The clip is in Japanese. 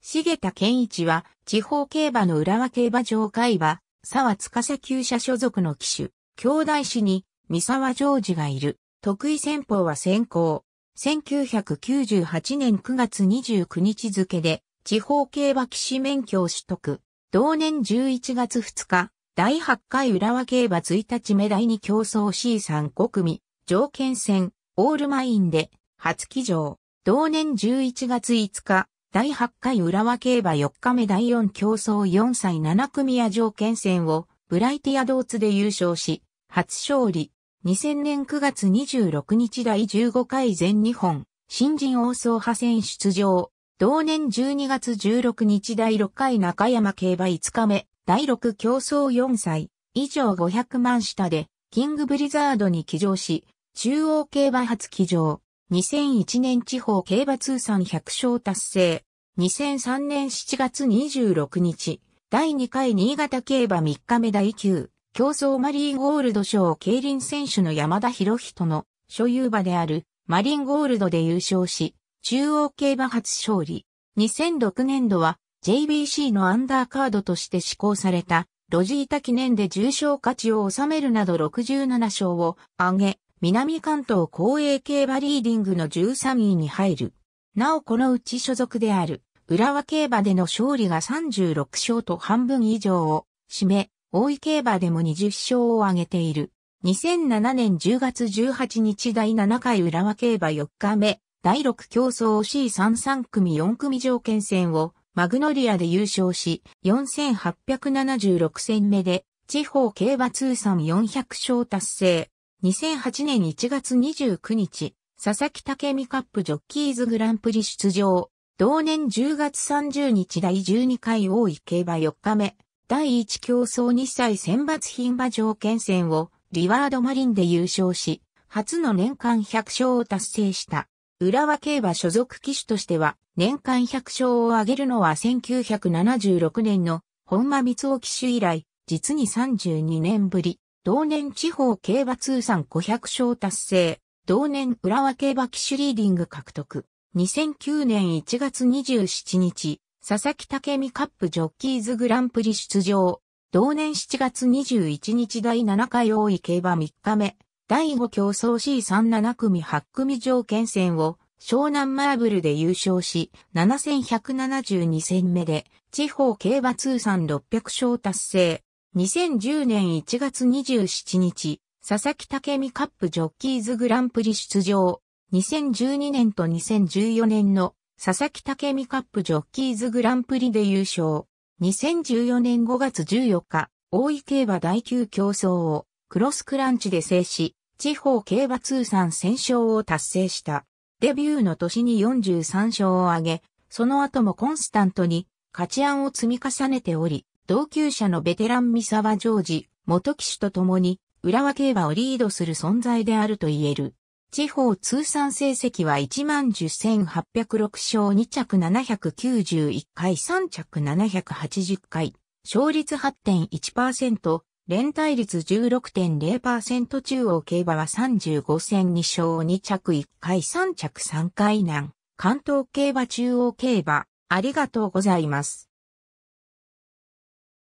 重田健一は、地方競馬の浦和競馬場会馬、沢司旧社所属の騎手、兄弟子に、三沢ジョージがいる。得意戦法は先行。1998年9月29日付で、地方競馬騎士免許を取得。同年11月2日、第8回浦和競馬1日目第に競争 C35 組、条件戦、オールマインで、初騎乗。同年11月5日、第8回浦和競馬4日目第4競争4歳7組や条件戦をブライティアドーツで優勝し、初勝利。2000年9月26日第15回全日本新人王総派戦出場。同年12月16日第6回中山競馬5日目第6競争4歳以上500万下でキングブリザードに騎乗し、中央競馬初騎乗。2001年地方競馬通算100勝達成。2003年7月26日、第2回新潟競馬3日目第9、競争マリーゴールド賞競輪選手の山田博人の所有馬であるマリンゴールドで優勝し、中央競馬初勝利。2006年度は JBC のアンダーカードとして施行されたロジータ記念で重賞価値を収めるなど67勝を挙げ、南関東公営競馬リーディングの13位に入る。なおこのうち所属である、浦和競馬での勝利が36勝と半分以上を占め、大井競馬でも20勝を挙げている。2007年10月18日第7回浦和競馬4日目、第6競争 C33 組4組条件戦をマグノリアで優勝し、4876戦目で地方競馬通算400勝達成。2008年1月29日、佐々木武美カップジョッキーズグランプリ出場。同年10月30日第12回大井競馬4日目、第1競争2歳選抜品馬条件戦をリワードマリンで優勝し、初の年間100勝を達成した。浦和競馬所属騎手としては、年間100勝を挙げるのは1976年の本間光雄騎手以来、実に32年ぶり。同年地方競馬通算500勝達成、同年浦和競馬騎手リーディング獲得。2009年1月27日、佐々木武美カップジョッキーズグランプリ出場。同年7月21日第7回大井競馬3日目、第5競争 C37 組8組条件戦を湘南マーブルで優勝し、7172戦目で地方競馬通算600勝達成。2010年1月27日、佐々木武美カップジョッキーズグランプリ出場。2012年と2014年の佐々木武美カップジョッキーズグランプリで優勝。2014年5月14日、大井競馬第9競争をクロスクランチで制し、地方競馬通算戦勝を達成した。デビューの年に43勝を挙げ、その後もコンスタントに勝ち案を積み重ねており、同級者のベテラン三沢ジョージ、元騎手と共に、浦和競馬をリードする存在であると言える。地方通算成績は110,806勝2着791回3着780回、勝率8.1%、連帯率16.0%中央競馬は35戦2勝2着1回3着3回南、関東競馬中央競馬、ありがとうございます。